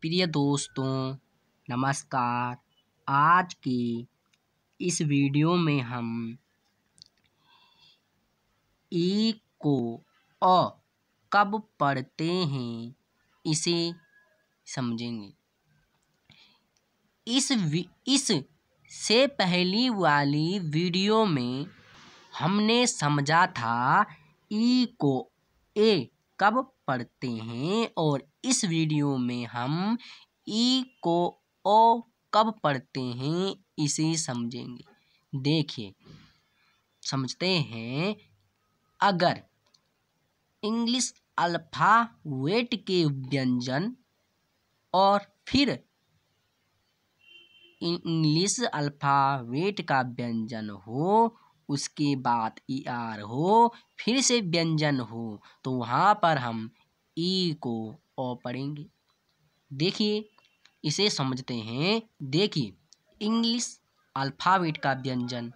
प्रिय दोस्तों नमस्कार आज की इस वीडियो में हम ई को अ कब पढ़ते हैं इसे समझेंगे इस इस से पहली वाली वीडियो में हमने समझा था ई को ए कब पढ़ते हैं और इस वीडियो में हम ई को ओ कब पढ़ते हैं इसे समझेंगे देखिए समझते हैं अगर इंग्लिश अल्फ़ावेट के व्यंजन और फिर इंग्लिश अल्फ़ावेट का व्यंजन हो उसके बाद ई आर हो फिर से व्यंजन हो तो वहाँ पर हम ई को ओ पढ़ेंगे देखिए इसे समझते हैं देखिए इंग्लिश अल्फ़ाबेट का व्यंजन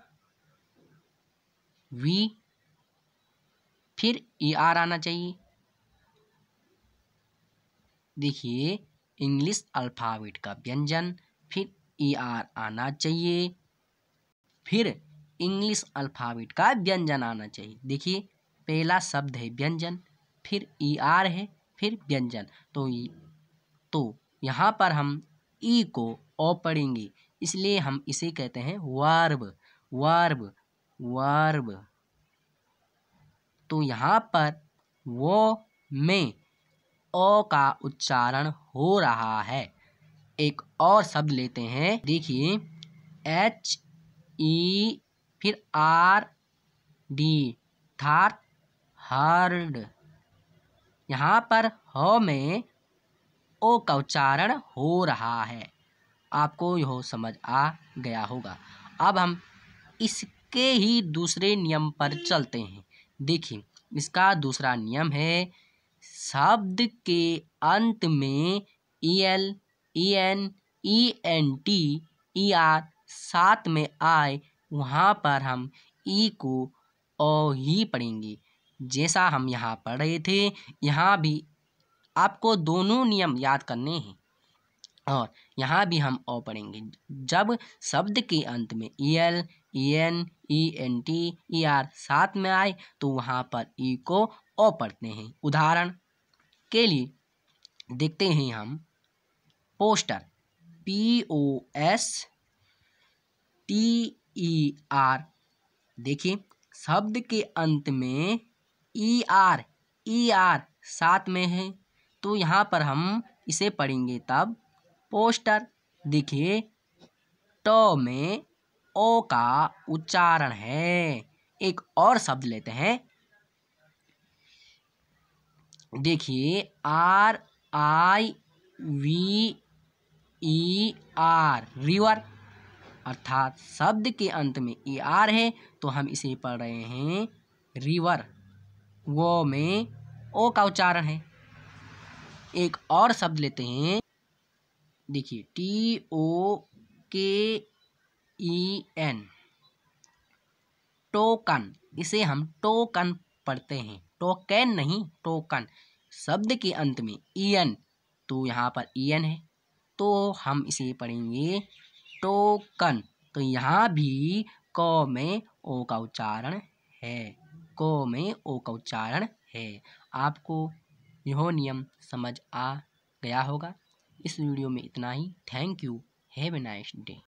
वी फिर ई आर आना चाहिए देखिए इंग्लिश अल्फ़ाबेट का व्यंजन फिर ई आर आना चाहिए फिर इंग्लिश अल्फ़ाबेट का व्यंजन आना चाहिए देखिए पहला शब्द है व्यंजन फिर ई e आर है फिर व्यंजन तो तो यहाँ पर हम ई e को ओ पढ़ेंगे इसलिए हम इसे कहते हैं वर्ब वर्ब वर्ब तो यहाँ पर वो में ओ का उच्चारण हो रहा है एक और शब्द लेते हैं देखिए एच ई e फिर आर डी थार्थ हर्ड यहाँ पर ह में ओ का उच्चारण हो रहा है आपको यह समझ आ गया होगा अब हम इसके ही दूसरे नियम पर चलते हैं देखिए इसका दूसरा नियम है शब्द के अंत में E L E N E N T E R साथ में आए वहाँ पर हम ई को ओ ही पढ़ेंगे जैसा हम यहाँ पढ़ रहे थे यहाँ भी आपको दोनों नियम याद करने हैं और यहाँ भी हम ओ पढ़ेंगे जब शब्द के अंत में E L E N E N T E R साथ में आए तो वहाँ पर ई को ओ पढ़ते हैं उदाहरण के लिए देखते हैं हम poster P O S T E e R देखिए शब्द के अंत में ई आर ई आर साथ में है तो यहाँ पर हम इसे पढ़ेंगे तब पोस्टर देखिए ट में ओ का उच्चारण है एक और शब्द लेते हैं देखिए R I V E R river अर्थात शब्द के अंत में ए आर है तो हम इसे पढ़ रहे हैं रिवर वो में ओ का उच्चारण है एक और शब्द लेते हैं देखिए टी ओ के ई एन टोकन इसे हम टोकन पढ़ते हैं टोकन नहीं टोकन शब्द के अंत में ई एन तो यहाँ पर ई एन है तो हम इसे पढ़ेंगे टोकन तो यहाँ भी क में ओ का उच्चारण है क में ओ का उच्चारण है आपको यह नियम समझ आ गया होगा इस वीडियो में इतना ही thank you have a nice day